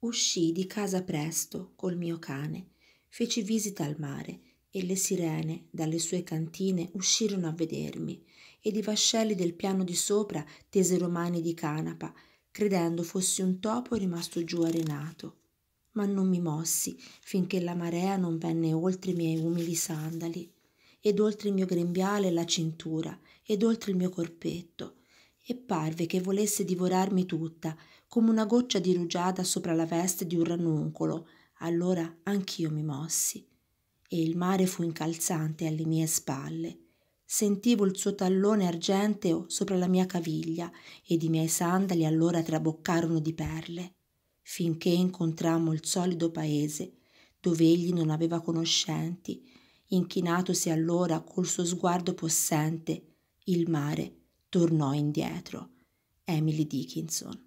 Uscii di casa presto col mio cane, feci visita al mare e le sirene dalle sue cantine uscirono a vedermi ed i vascelli del piano di sopra tesero mani di canapa, credendo fossi un topo rimasto giù arenato. Ma non mi mossi finché la marea non venne oltre i miei umili sandali, ed oltre il mio grembiale e la cintura, ed oltre il mio corpetto, e parve che volesse divorarmi tutta, come una goccia di rugiada sopra la veste di un ranuncolo. Allora anch'io mi mossi. E il mare fu incalzante alle mie spalle. Sentivo il suo tallone argenteo sopra la mia caviglia ed i miei sandali allora traboccarono di perle, finché incontrammo il solido paese, dove egli non aveva conoscenti, inchinatosi allora col suo sguardo possente, il mare tornò indietro. Emily Dickinson.